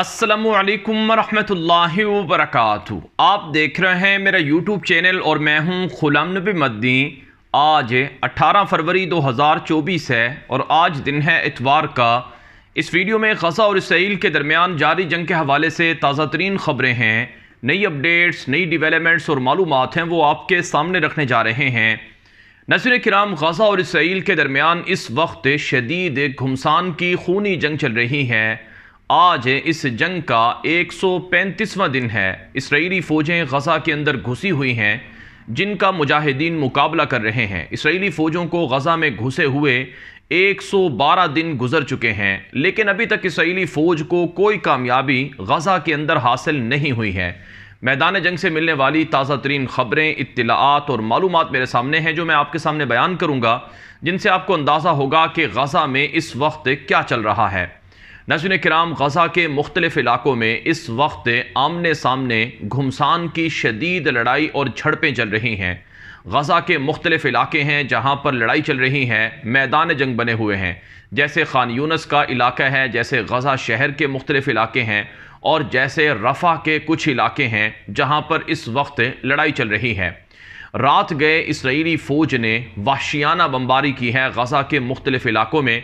असलकम वरहमतुल्लाहि वबरकातु आप देख रहे हैं मेरा यूट्यूब चैनल और मैं हूं ख़ुलाम नबी मद्दी आज 18 फरवरी 2024 है और आज दिन है इतवार का इस वीडियो में गजा और इसराइल के दरमियान जारी जंग के हवाले से ताज़ा तरीन ख़बरें हैं नई अपडेट्स नई डिवेलपमेंट्स और मालूम हैं वो आपके सामने रखने जा रहे हैं नसर कराम गजा और इसराइल के दरमियान इस वक्त शदीद घमसान की खूनी जंग चल रही है आज इस जंग का 135वां दिन है इसराइली फ़ौजें गज़ा के अंदर घुसी हुई हैं जिनका मुजाहिदीन मुकाबला कर रहे हैं इसराइली फ़ौजों को गज़ा में घुसे हुए 112 दिन गुजर चुके हैं लेकिन अभी तक इसराइली फ़ौज को कोई कामयाबी गज़ा के अंदर हासिल नहीं हुई है मैदान जंग से मिलने वाली ताज़ा तरीन ख़बरें इतलात और मालूम मेरे सामने हैं जो मैं आपके सामने बयान करूँगा जिनसे आपको अंदाज़ा होगा कि गज़ा में इस वक्त क्या चल रहा है नजर कराम गजा के मुख्तलिफ इलाकों में इस वक्त आमने सामने घुमसान की शदीद लड़ाई और झड़पें चल रही हैं गजा के मुख्तलिफ इलाके हैं जहाँ पर लड़ाई चल रही है मैदान जंग बने हुए हैं जैसे खान यूनस का इलाका है जैसे गजा शहर के मुख्तलिफ इलाके हैं और जैसे रफ़ा के कुछ इलाके हैं जहाँ पर इस वक्त लड़ाई चल रही है रात गए इसराइली फ़ौज ने वाशियाना बम्बारी की है गजा के मुख्तलिफ इलाकों में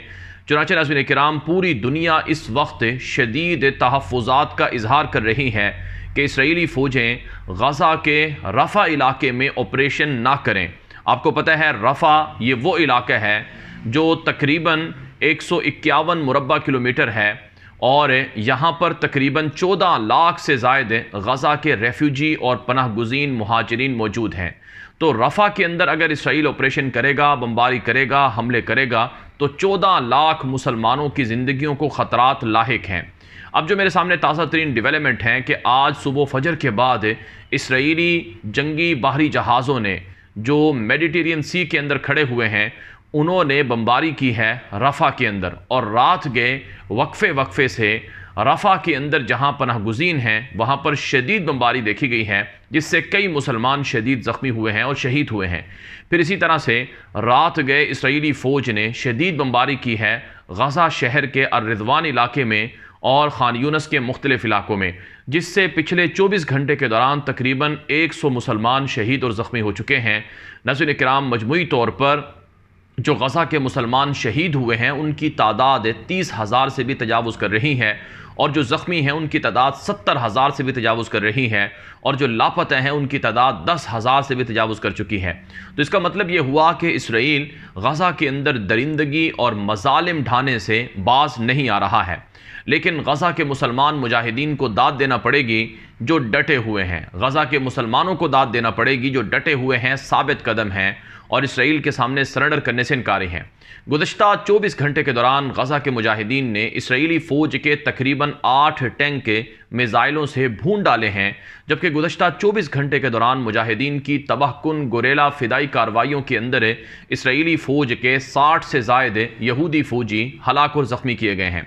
चुनाच नाजमिन कराम पूरी दुनिया इस वक्त शदीद तहफ़ात का इजहार कर रही है कि इसराइली फ़ौजें गज़ा के रफ़ा इलाके में ऑपरेशन ना करें आपको पता है रफ़ा ये वो इलाका है जो तकरीबन एक सौ इक्यावन मुरबा किलोमीटर है और यहाँ पर तकरीबन चौदह लाख से जायद गज़ा के रेफ्यूजी और पनाह गुजीन महाजरीन मौजूद हैं तो रफ़ा के अंदर अगर इसराइल ऑपरेशन करेगा बम्बारी करेगा हमले करेगा तो 14 लाख मुसलमानों की ज़िंदगियों को ख़तरात लाक हैं अब जो मेरे सामने ताज़ा तरीन डिवेलपमेंट हैं कि आज सुबह फजर के बाद इसराइली जंगी बाहरी जहाज़ों ने जो मेडिटेरियन सी के अंदर खड़े हुए हैं उन्होंने बमबारी की है रफ़ा के अंदर और रात गए वक्फ़े वक्फ़े से रफ़ा के अंदर जहाँ पनाह गुजीन है वहाँ पर शदीद बमबारी देखी गई है जिससे कई मुसलमान शदीद ज़ख्मी हुए हैं और शहीद हुए हैं फिर इसी तरह से रात गए इसराइली फ़ौज ने शदीद बमबारी की है गज़ा शहर के अरिदवान इलाके में और ख़ान यूनस के मुख्तलिफ़ इलाकों में जिससे पिछले 24 घंटे के दौरान तकरीबन 100 मुसलमान शहीद और ज़ख्मी हो चुके हैं नजर कराम मजमू तौर पर जो गज़ा के मुसलमान शहीद हुए हैं उनकी तादाद तीस हज़ार से भी तजावज़ कर रही हैं और जो ज़ख्मी हैं उनकी तादाद सत्तर हज़ार से भी तजावज़ कर रही हैं और जो लापतें हैं उनकी तादाद दस हज़ार से भी तजावज़ कर चुकी है तो इसका मतलब ये हुआ कि इसराइल गज़ा के अंदर दरिंदगी और मजालम ढाने से बाज नहीं आ रहा है लेकिन गज़ा के मुसलमान मुजाहिदीन को दाद देना पड़ेगी जो डटे हुए हैं गज़ा के मुसलमानों को दाद देना पड़ेगी जो डटे हुए हैं साबित कदम हैं और इसराइल के सामने सरेंडर करने से इनकारी हैं गुजशत 24 घंटे के दौरान गज़ा के मुजाहिदीन ने इसराइली फ़ौज के तकरीबन आठ टैंक के मिज़ाइलों से भून डाले हैं जबकि गुजशत 24 घंटे के दौरान मुजाहिदीन की तबाहकुन गुरेला फ़िदाई कार्रवाइयों के अंदर इसराइली फ़ौज के साठ से जायद यहूदी फ़ौजी हलाक और ज़ख्मी किए गए हैं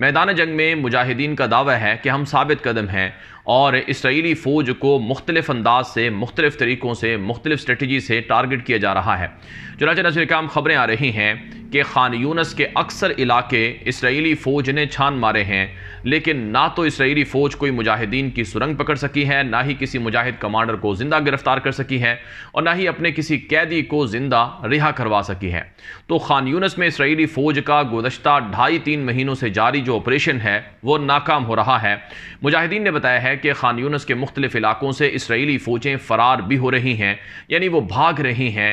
मैदान जंग में मुजाहिदीन का दावा है कि हम साबित कदम हैं और इसराइली फ़ौज को मुख्तलिफ अंदाज से मुख्तलिफ तरीक़ों से मुख्तलिफ स्ट्रेटजी से टारगेट किया जा रहा है चुनाच नजरकाम खबरें आ रही हैं कि खान यूनस के अक्सर इलाके इसराइली फ़ौज ने छान मारे हैं लेकिन ना तो इसराइली फ़ौज कोई मुजाहिदीन की सुरंग पकड़ सकी है ना ही किसी मुजाहिद कमांडर को ज़िंदा गिरफ्तार कर सकी है और ना ही अपने किसी कैदी को ज़िंदा रिहा करवा सकी है तो खान यूनस में इसराइली फ़ौज का गुजशत ढाई तीन महीनों से जारी जो ऑपरेशन है वो नाकाम हो रहा है मुजाहिदीन ने बताया है है कि खान यूनस के मुख्तलिफ इलाकों से इसराइली फ़ौजें फ़रार भी हो रही हैं यानी वो भाग रही हैं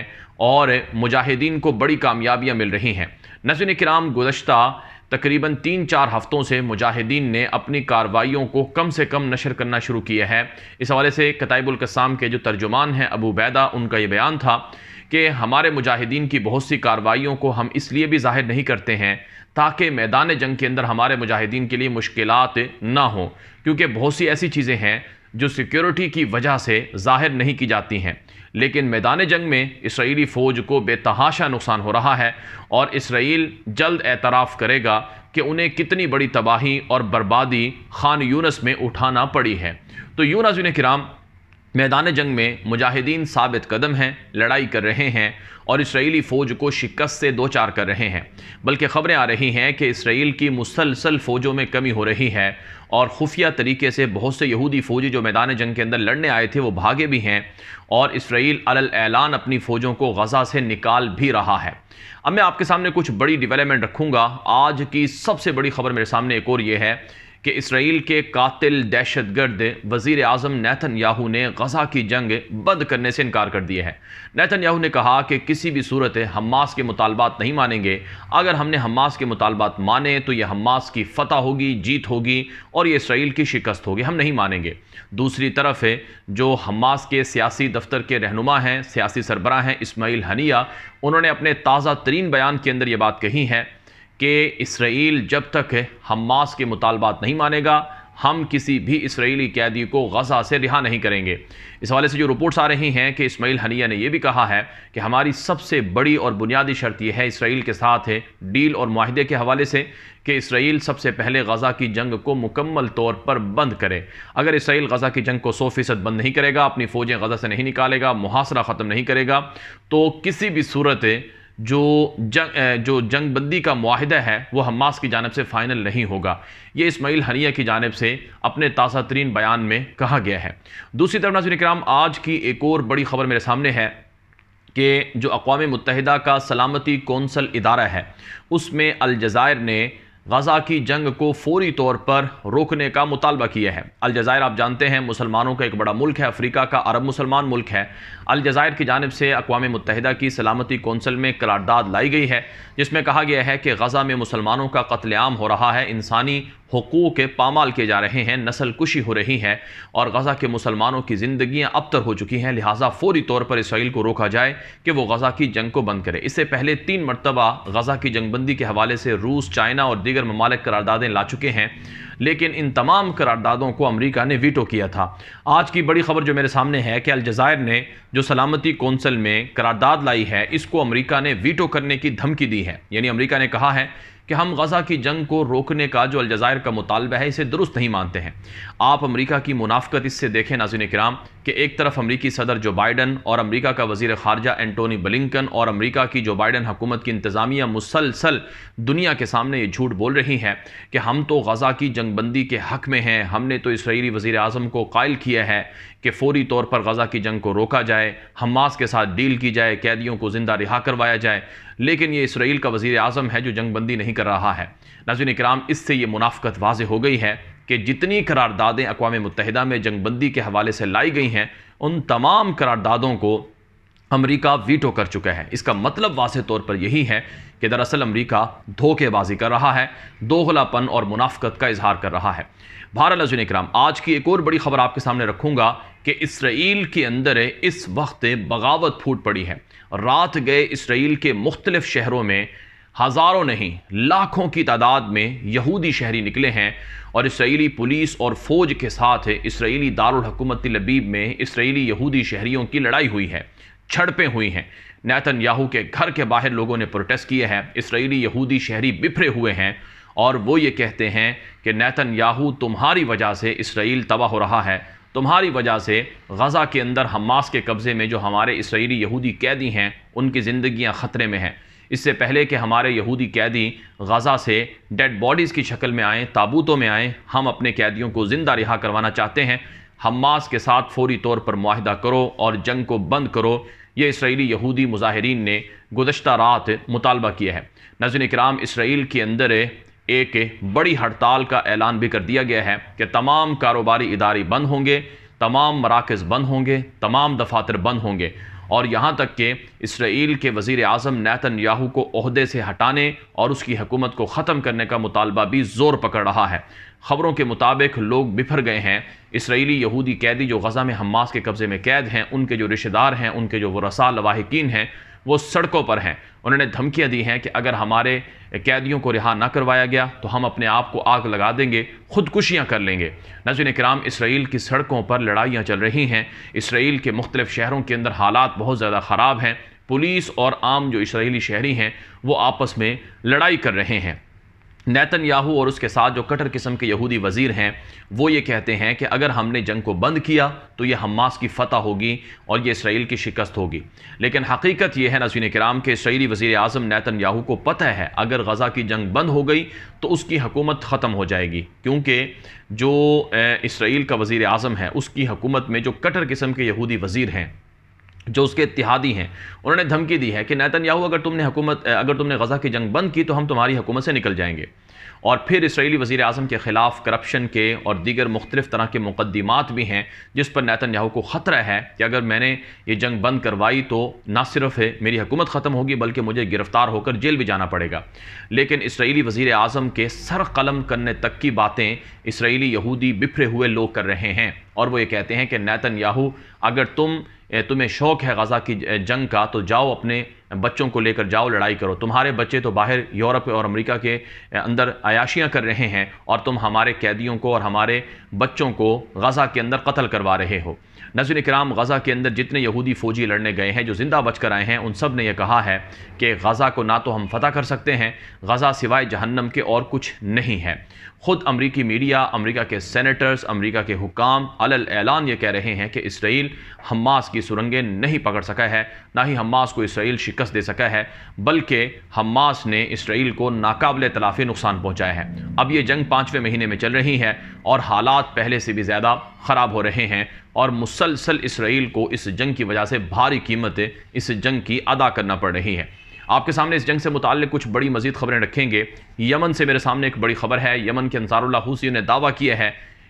और मुजाहिदीन को बड़ी कामयाबियाँ मिल रही हैं नजर कराम गुजशत तकरीबन तीन चार हफ्तों से मुजाहिदीन ने अपनी कार्रवाइयों को कम से कम नशर करना शुरू किया है इस हवाले से कताइबुल कसाम के जो तर्जुमान हैं अबू बैदा उनका ये बयान था कि हमारे मुजाहिदीन की बहुत सी कार्रवाइयों को हम इसलिए भी जाहिर नहीं करते हैं ताकि मैदान जंग के अंदर हमारे मुजाहिदीन के लिए मुश्किल ना हों क्योंकि बहुत सी ऐसी चीज़ें हैं जो सिक्योरिटी की वजह से जाहिर नहीं की जाती हैं लेकिन मैदान जंग में इसराइली फ़ौज को बेतहाशा नुकसान हो रहा है और इसराइल जल्द एतराफ़ करेगा कि उन्हें कितनी बड़ी तबाही और बर्बादी खान यूनस में उठाना पड़ी है तो यूनस कराम मैदान जंग में मुजाहिदीन साबित कदम हैं लड़ाई कर रहे हैं और इसराइली फ़ौज को शिकस्त से दो चार कर रहे हैं बल्कि खबरें आ रही हैं कि इसराइल की मुसलसल फ़ौजों में कमी हो रही है और खुफिया तरीके से बहुत से यहूदी फ़ौजी जो मैदान जंग के अंदर लड़ने आए थे वो भागे भी हैं और इसराइल अलल ऐलान अपनी फ़ौजों को गज़ा से निकाल भी रहा है अब मैं आपके सामने कुछ बड़ी डिवेलपमेंट रखूँगा आज की सबसे बड़ी खबर मेरे सामने एक और ये है कि इसराइल के कातिल दहशत गर्द वज़ी अजम नैथन याहू ने गजा की जंग बंद करने से इनकार कर दिए हैं नैथन याहू ने कहा कि किसी भी सूरत हमास के मुतालबात नहीं मानेंगे अगर हमने हमास के मुतालबात माने तो यह हमास की फतह होगी जीत होगी और ये इसराइल की शिकस्त होगी हम नहीं मानेंगे दूसरी तरफ है जो हमास के सियासी दफ्तर के रहनुमा हैं सियासी सरबरा हैं इसमाइल हनिया उन्होंने अपने ताज़ा तरीन बयान के अंदर ये बात कही है कि इसराइल जब तक हमास के मुतालबात नहीं मानेगा हम किसी भी इसराइली कैदी को गजा से रिहा नहीं करेंगे इस हवाले से जो रिपोर्ट्स आ रही हैं कि इस्माइल हनिया ने यह भी कहा है कि हमारी सबसे बड़ी और बुनियादी शर्त यह है इसराइल के साथ है डील और माहदे के हवाले से कि इसराइल सबसे पहले गजा की जंग को मुकम्मल तौर पर बंद करे अगर इसराइल गजा की जंग को सौ फीसद बंद नहीं करेगा अपनी फ़ौजें गजा से नहीं निकालेगा मुहासरा ख़त्म नहीं करेगा तो किसी भी सूरत जो जंग जो जंगबंदी का माहदा है वो हमास की जानब से फ़ाइनल नहीं होगा ये इसमाइल हनिया की जानब से अपने ताज़ा तरीन बयान में कहा गया है दूसरी तरफ नाजिन कराम आज की एक और बड़ी ख़बर मेरे सामने है कि जो अकवा मुतहदा का सलामती कौंसल इदारा है उसमें अलजायर ने गज़ा की जंग को फौरी तौर पर रोकने का मुतालबा किया है अलजायर आप जानते हैं मुसलमानों का एक बड़ा मुल्क है अफ्रीका का अरब मुसलमान मुल्क है अलजायर की जानब से अकवा मुतहदा की सलामती कौंसल में करारदाद लाई गई है जिसमें कहा गया है कि गजा में मुसलमानों का कत्लेआम हो रहा है इंसानी हकूक़ पामाल किए जा रहे हैं नस्ल कुशी हो रही है और गजा के मुसलमानों की ज़िंदियाँ अबतर हो चुकी हैं लिहाजा फौरी तौर पर इसराइल को रोका जाए कि वो गजा की जंग को बंद करे इससे पहले तीन मरतबा गजा की जंगबंदी के हवाले से रूस चाइना और दीगर ममालिक करारदादें ला चुके हैं लेकिन इन तमाम करारदादों को अमरीका ने वीटो किया था आज की बड़ी खबर जो मेरे सामने है कि अलजायर ने जो सलामती कौंसल में करारदाद लाई है इसको अमरीका ने वीटो करने की धमकी दी है यानी अमरीका ने कहा है कि हम गज़ा की जंग को रोकने का जो अलजायर का मुतालबा है इसे दुरुस्त नहीं मानते हैं आप अमरीका की मुनाफ्त इससे देखें नाजिन कराम कि एक तरफ अमरीकी सदर जो बाइडन और अमरीका का वजीर खारजा एंटोनी बलिंकन और अमरीका की जो बाइडन हुकूमत की इंतज़ामिया मुसलसल दुनिया के सामने ये झूठ बोल रही हैं कि हम तो गज़ा की जंगबंदी के हक में हैं हमने तो इसराइली वज़ी अजम को कायल किया है कि फौरी तौर पर गजा की जंग को रोका जाए हमास के साथ डील की जाए कैदियों को ज़िंदा रिहा करवाया जाए लेकिन ये इसराइल का वज़ी अजम है जो जंग बंदी नहीं कर रहा है नजर कराम इससे ये मुनाफ्त वाज हो गई है कि जितनी करारदादें अकवा मुतहदा में जंग बंदी के हवाले से लाई गई हैं उन तमाम करारदादों को अमेरिका वीटो कर चुका है इसका मतलब वाज तौर पर यही है कि दरअसल अमेरिका धोखेबाजी कर रहा है दोगलापन और मुनाफ्त का इजहार कर रहा है भारत लजुन इक्राम आज की एक और बड़ी खबर आपके सामने रखूंगा कि इसराइल के अंदर इस वक्त बगावत फूट पड़ी है रात गए इसराइल के मुख्तलिफ शहरों में हज़ारों नहीं लाखों की तादाद में यहूदी शहरी निकले हैं और इसराइली पुलिस और फ़ौज के साथ इसराइली दारुलकूमती लबीब में इसराइली यहूदी शहरीों की लड़ाई हुई है झड़पें हुई हैं नैतन याहू के घर के बाहर लोगों ने प्रोटेस्ट किए हैं इसराइली यहूदी शहरी बिफरे हुए हैं और वो ये कहते हैं कि नैतन याहू तुम्हारी वजह से इसराइल तबाह हो रहा है तुम्हारी वजह से गज़ा के अंदर हमास के कब्ज़े में जो हमारे इसराइली यहूदी कैदी हैं उनकी ज़िंदियाँ ख़तरे में हैं इससे पहले कि हमारे यहूदी कैदी गज़ा से डेड बॉडीज़ की शक्ल में आएँ ताबूतों में आएँ हम अपने कैदियों को ज़िंदा रिहा करवाना चाहते हैं हमास के साथ फौरी तौर पर माहदा करो और जंग को बंद करो ये इसराइली यहूदी मुजाहरीन ने गुजशत रात मुतालबा किया है नजर कराम इसराइल के अंदर एक बड़ी हड़ताल का ऐलान भी कर दिया गया है कि तमाम कारोबारी इदारे बंद होंगे तमाम मराकज़ बंद होंगे तमाम दफातर बंद होंगे और यहाँ तक कि इसराइल के वज़ी अजम नैतन याहू को अहदे से हटाने और उसकी हकूमत को ख़त्म करने का मुतालबा भी ज़ोर पकड़ रहा है ख़बरों के मुताबिक लोग बिफर गए हैं इसराइली यहूदी कैदी जो गज़ा में हमास के कब्ज़े में कैद हैं उनके जो रिश्तेदार हैं उनके जो वसा लवाहकिन हैं वो सड़कों पर हैं उन्होंने धमकियाँ दी हैं कि अगर हमारे कैदियों को रिहा ना करवाया गया तो हम अपने आप को आग लगा देंगे खुदकुशियाँ कर लेंगे नजर कराम इसराइल की सड़कों पर लड़ाइयाँ चल रही हैं इसराइल के मुख्तलिफ़ शहरों के अंदर हालात बहुत ज़्यादा ख़राब हैं पुलिस और आम जो इसराइली शहरी हैं वो आपस में लड़ाई कर रहे हैं नैतन याहू और उसके साथ जो कटर किस्म के यहूदी वज़ीर हैं वो ये कहते हैं कि अगर हमने जंग को बंद किया तो ये हमास की फ़तह होगी और ये इसराइल की शिकस्त होगी लेकिन हकीकत यह है नसीन कराम के इसराइली वज़ी अजम नैतन याहू को पता है अगर गज़ा की जंग बंद हो गई तो उसकी हकूमत ख़त्म हो जाएगी क्योंकि जो इसराइल का वज़ी अजम है उसकी हकूमत में जो कटर किस्म के यहूदी वज़ीर हैं जो उसके इतिहादी हैं उन्होंने धमकी दी है कि नैतन याहू अगर तुमने हुकूमत अगर तुमने गज़ा की जंग बंद की तो हम तुम्हारी हुकूमत से निकल जाएंगे और फिर इसराइली वज़ी अजम के ख़िलाफ़ करप्शन के और दीगर मुख्तलिफ़ तरह के मुकदमात भी हैं जिस पर नैतन याहू को ख़तरा है कि अगर मैंने ये जंग बंद करवाई तो ना सिर्फ है मेरी हुकूमत ख़त्म होगी बल्कि मुझे गिरफ़्तार होकर जेल भी जाना पड़ेगा लेकिन इसराइली वज़ी अजम के सर कलम करने तक की बातें इसराइली यहूदी बिफरे हुए लोग कर रहे हैं और वो ये कहते हैं कि नैतन याहू अगर तुम तुम्हें शौक़ है गज़ा की जंग का तो जाओ अपने बच्चों को लेकर जाओ लड़ाई करो तुम्हारे बच्चे तो बाहर यूरोप और अमेरिका के अंदर अयाशियाँ कर रहे हैं और तुम हमारे कैदियों को और हमारे बच्चों को गज़ा के अंदर कत्ल करवा रहे हो नजर कराम गज़ा के अंदर जितने यहूदी फ़ौजी लड़ने गए हैं जो ज़िंदा बच कर आए हैं उन सब ने यह कहा है कि गज़ा को ना तो हम फतह कर सकते हैं गज़ा सिवाय जहन्नम के और कुछ नहीं है ख़ुद अमरीकी मीडिया अमरीका के सैनटर्स अमरीका के हुकाम ऐलान ये कह रहे हैं कि इसराइल हमास की सुरंगें नहीं पकड़ सका है ना ही हमास को इसराइल शिकस्त दे सका है बल्कि हमास ने इसराइल को नाकबिल तलाफ़ी नुकसान पहुँचाया है अब ये जंग पाँचवें महीने में चल रही है और हालात पहले से भी ज़्यादा ख़राब हो रहे हैं और मुसलसल इसराइल को इस जंग की वजह से भारी कीमतें इस जंग की अदा करना पड़ रही हैं आपके सामने इस जंग से मुतल कुछ बड़ी मजीद खबरें रखेंगे यमन से मेरे सामने एक बड़ी खबर है यमन के अंसारुल्ला हूसी ने दावा किया है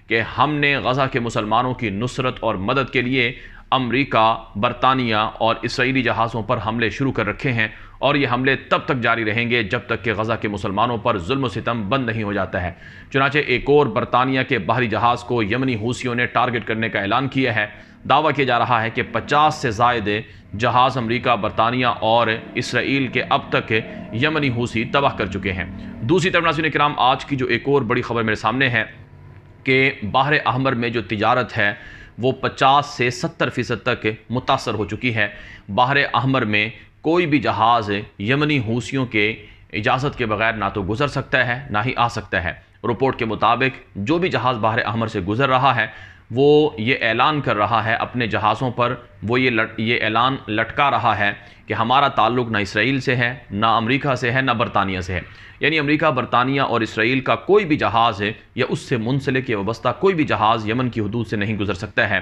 कि हमने गज़ा के मुसलमानों की नुसरत और मदद के लिए अमरीका बरतानिया और इसराइली जहाज़ों पर हमले शुरू कर रखे हैं और ये हमले तब तक जारी रहेंगे जब तक कि गज़ा के मुसलमानों पर जुल्म सितम बंद नहीं हो जाता है चुनाचे एक और बरतानिया के बाहरी जहाज़ को यमनी हूसियों ने टारगेट करने का ऐलान किया है दावा किया जा रहा है कि 50 से जायद जहाज़ अमरीका बरतानिया और इसराइल के अब तक यमनी हूसी तबाह कर चुके हैं दूसरी तरफ नाजिन कराम आज की जो एक और बड़ी खबर मेरे सामने है कि बाहर अहमर में जो तजारत है वो 50 से 70 फ़ीसद तक मुतासर हो चुकी है बाहर अहमर में कोई भी जहाज़ यमनी हूसियों के इजाज़त के बगैर ना तो गुज़र सकता है ना ही आ सकता है रिपोर्ट के मुताबिक जो भी जहाज़ बाहर अहमर से गुज़र रहा है वो ये ऐलान कर रहा है अपने जहाज़ों पर वो ये लट ये ऐलान लटका रहा है कि हमारा ताल्लुक़ ना इसराइल से है ना अमेरिका से है ना बरतानिया से है यानी अमेरिका बरतानिया और इसराइल का कोई भी जहाज़ है या उससे मुंसलिक वस्ता कोई भी जहाज़ यमन की हदूद से नहीं गुज़र सकता है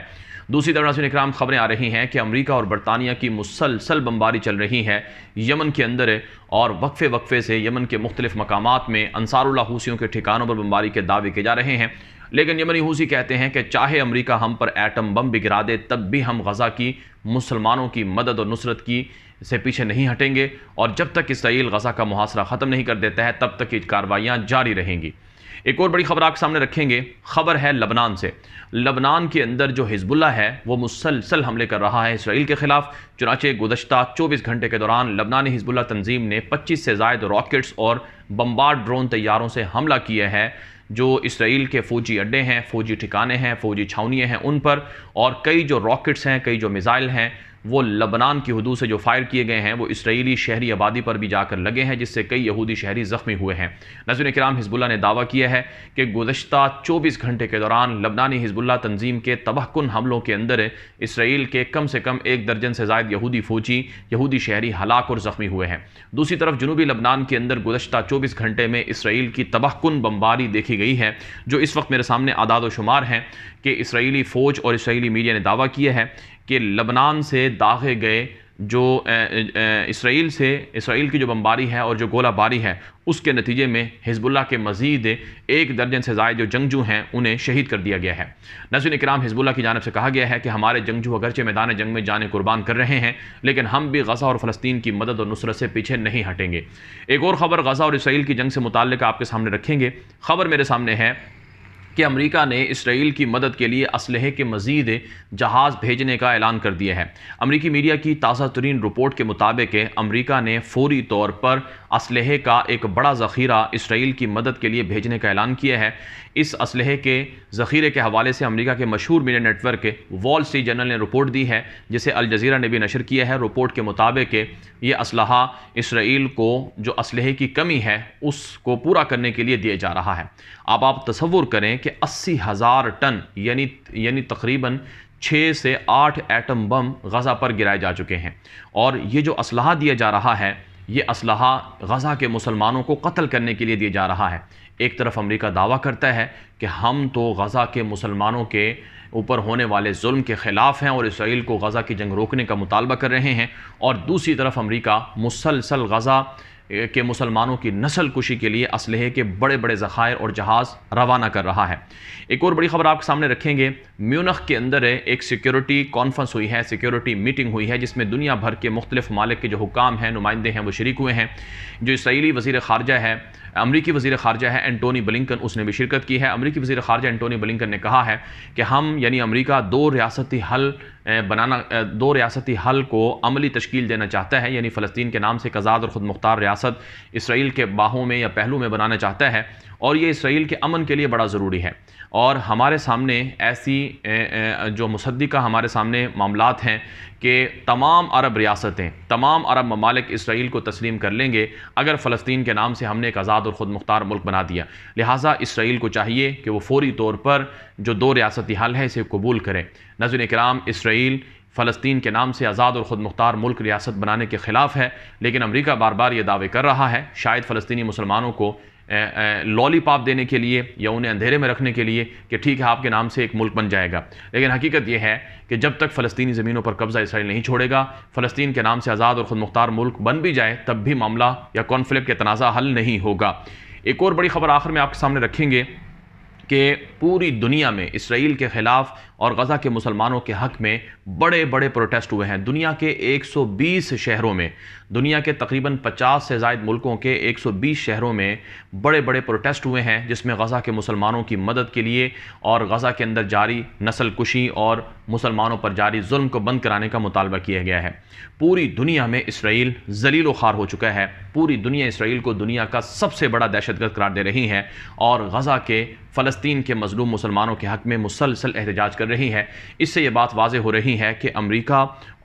दूसरी तरफ नासिन इक्राम खबरें आ रही हैं कि अमरीका और बरतानिया की मुसलसल बम्बारी चल रही है यमन के अंदर और वक्फे वक्फे से यमन के मुख्तलिफ मकाम में अनसारुल्ला हूसियों के ठिकानों पर बम्बारी के दावे किए जा रहे हैं लेकिन यमनी हूसी कहते हैं कि चाहे अमरीका हम पर एटम बम भी गिरा दे तब भी हम गजा की मुसलमानों की मदद और नुसरत की से पीछे नहीं हटेंगे और जब तक इसराइल गजा का मुहासरा ख़त्म नहीं कर देता है तब तक ये कार्रवाइयाँ जारी रहेंगी एक और बड़ी खबर आपके सामने रखेंगे खबर है लबनान से लबनान के अंदर जो हिजबुल्ला है वो मुसलसल हमले कर रहा है इसराइल के खिलाफ चुनाचे गुजशत चौबीस घंटे के दौरान लबनानी हिजबुल्ला तंजीम ने पच्चीस से जायद रॉकेट्स और बम्बार ड्रोन तैयारों से हमला किया है जो इसराइल के फ़ौजी अड्डे हैं फ़ौजी ठिकाने हैं फ़ौजी छावनियाँ हैं उन पर और कई जो रॉकेट्स हैं कई जो मिज़ाइल हैं वो लबनान की हदू से जो फायर किए गए हैं वो इसराइली शहरी आबादी पर भी जाकर लगे हैं जिससे कई यहूदी शहरी ज़ख्मी हुए हैं नजर कराम हिजबुल्ला ने दावा किया है कि गुजशत चौबीस घंटे के दौरान लबनानी हिजबुल्ला तंजीम के तबाहकुन हमलों के अंदर इसराइल के कम से कम एक दर्जन से जायद यहूदी फौजी यहूदी शहरी हलाक और ज़ख्मी हुए हैं दूसरी तरफ जनूबी लबनान के अंदर गुजशत चौबीस घंटे में इसराइल की तबाहकुन बम्बारी देखी गई है जो इस वक्त मेरे सामने आदाद शुमार हैं कि इसराइली फ़ौज और इसराइली मीडिया ने दावा किया है कि लबनान से दागे गए जो इसराइल से इसराइल की जो बमबारी है और जो गोलाबारी है उसके नतीजे में हिजबुल्ला के मज़ीद एक दर्जन से ज़ायद जो जंगजू हैं उन्हें शहीद कर दिया गया है नजर कराम हिज़बुल्ला की जानब से कहा गया है कि हमारे जंगजू अगरचे मैदान जंग में जाने कुर्बान कर रहे हैं लेकिन हम भी गजा और फ़लस्तीन की मदद और नुसरत से पीछे नहीं हटेंगे एक और ख़बर गजा और इसराइल की जंग से मुतल आपके सामने रखेंगे खबर मेरे सामने है कि अमेरिका ने इसराइल की मदद के लिए इसलहे के मजीद जहाज़ भेजने का ऐलान कर दिया है अमरीकी मीडिया की ताज़ा तरीन रिपोर्ट के मुताबिक अमरीका ने फौरी तौर पर इसलहे का एक बड़ा ज़ख़ीरा इसराइल की मदद के लिए भेजने का ऐलान किया है इस इसलहे के ज़ख़ीरे के हवाले से अमरीका के मशहूर media network Wall Street Journal ने रिपोर्ट दी है जिसे अलज़ीरा ने भी नशर किया है रिपोर्ट के मुताबिक ये इसल इसराइल को जो इसलहे की कमी है उसको पूरा करने के लिए दिया जा रहा है अब आप तस्वुर करें कि अस्सी हज़ार टन यानी यानी तकरीबन छः से आठ एटम बम गज़ा पर गिराए जा चुके हैं और ये जो असलाह दिया जा रहा है ये असलाहा गज़ा के मुसलमानों को कत्ल करने के लिए दिया जा रहा है एक तरफ अमेरिका दावा करता है कि हम तो गज़ा के मुसलमानों के ऊपर होने वाले जुल्म के ख़िलाफ़ हैं और इसराइल को गज़ा की जंग रोकने का मुतालबा कर रहे हैं और दूसरी तरफ अमेरिका मुसलसल गज़ा के मुसलमानों की नस्ल कुशी के लिए इसलहे के बड़े बड़े ज़ख़ायर और जहाज़ रवाना कर रहा है एक और बड़ी खबर आपके सामने रखेंगे म्यूनख के अंदर एक सिक्योरिटी कॉन्फ्रेंस हुई है सिक्योरिटी मीटिंग हुई है जिसमें दुनिया भर के मुख्तलिफ मालिक के जो हुकाम हैं नुमाइंदे हैं वो शरीक हुए हैं जो इसराइली वज़ी ख़ारजा है अमरीकी वजीर खारजा है एंटोनी बलिकन उसने भी शिरकत की है अमरीकी वजी खारजा एंटोनी बलिंकन ने कहा है कि हम यानी अमरीका दो रियासती हल बनाना दो रियासती हल को अमली तश्कील देना चाहता है यानी फ़लस्तीन के नाम से एक आज़ाद और ख़ुद मुख्तार रियासत इसराइल के बाहों में या पहलू में बनाना चाहता है और ये इसराइल के अमन के लिए बड़ा ज़रूरी है और हमारे सामने ऐसी जो मुसदी का हमारे सामने मामला हैं कि तमाम अरब रियासतें तमाम अरब ममालिक इसराइल को तस्लीम कर लेंगे अगर फ़लस्तीन के नाम से हमने एक आज़ाद आज़ाद और ख़ुद मुख्तार मुल्क बना दिया लिहाजा इसराइल को चाहिए कि वो फौरी तौर पर जो दो रियासती हल है इसे कबूल करें नजर कराम इसराइल फ़लस्तीन के नाम से आज़ाद और ख़ुद मुख्तार मुल्क रियासत बनाने के ख़िलाफ़ है लेकिन अमरीका बार बार ये दावे कर रहा है शायद फ़लस्तनी मुसलमानों को लॉलीपॉप देने के लिए या उन्हें अंधेरे में रखने के लिए कि ठीक है आपके नाम से एक मुल्क बन जाएगा लेकिन हकीकत यह है कि जब तक फ़लस्तीनी ज़मीनों पर कब्ज़ा इसराइल नहीं छोड़ेगा फ़लस्तीन के नाम से आज़ाद और ख़ुद मुख्तार मुल्क बन भी जाए तब भी मामला या कॉन्फ्लिक्ट के तनाज़ा हल नहीं होगा एक और बड़ी ख़बर आखिर में आपके सामने रखेंगे कि पूरी दुनिया में इसराइल के ख़िलाफ़ और गज़ा के मुसलमानों के हक़ में बड़े बड़े प्रोटेस्ट हुए हैं दुनिया के 120 शहरों में दुनिया के तकरीबन 50 से जायद मुल्कों के 120 शहरों में बड़े बड़े प्रोटेस्ट हुए हैं जिसमें गज़ा के मुसलमानों की मदद के लिए और गज़ा के अंदर जारी नस्ल कुशी और मुसलमानों पर जारी जुल्म को बंद कराने का मुतालबा किया गया है पूरी दुनिया में इसराइल जलील खार हो चुका है पूरी दुनिया इसराइल को दुनिया का सबसे बड़ा दहशतगर्द करार दे रही है और गज़ा के फ़लस्तीन के मजलूम मुसलमानों के हक़ में मुसलसल एहतजाज कर कर रही हैं इससे ये बात वाज हो रही है कि अमरीका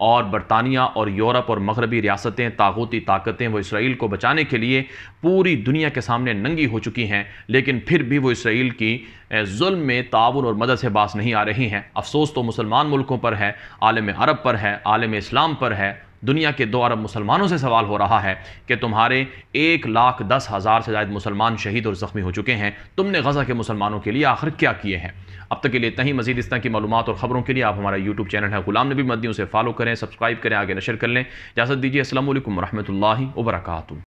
और बरतानिया और यूरोप और मगरबी रियासतें ताकूती ताकतें वो इसराइल को बचाने के लिए पूरी दुनिया के सामने नंगी हो चुकी हैं लेकिन फिर भी वो इसराइल की जुल्म में ताउन और मदद से बास नहीं आ रही हैं अफसोस तो मुसलमान मुल्कों पर है आलम अरब पर है आलम इस्लाम पर है दुनिया के दो अरब मुसलमानों से सवाल हो रहा है कि तुम्हारे एक लाख दस हज़ार से ज़्यादा मुसलमान शहीद और ज़ख्मी हो चुके हैं तुमने गज़ा के मुसलमानों के लिए आखिर क्या किए हैं अब तक के लिए इतना ही मजीद इस तरह की मालूम और ख़बरों के लिए आप हमारा यूट्यूब चैनल है गुलाम नबी मदियों से फॉलो करें सब्सक्राइब करें आगे नशर कर लें इजाज़त दीजिए असल वरहमल वर्का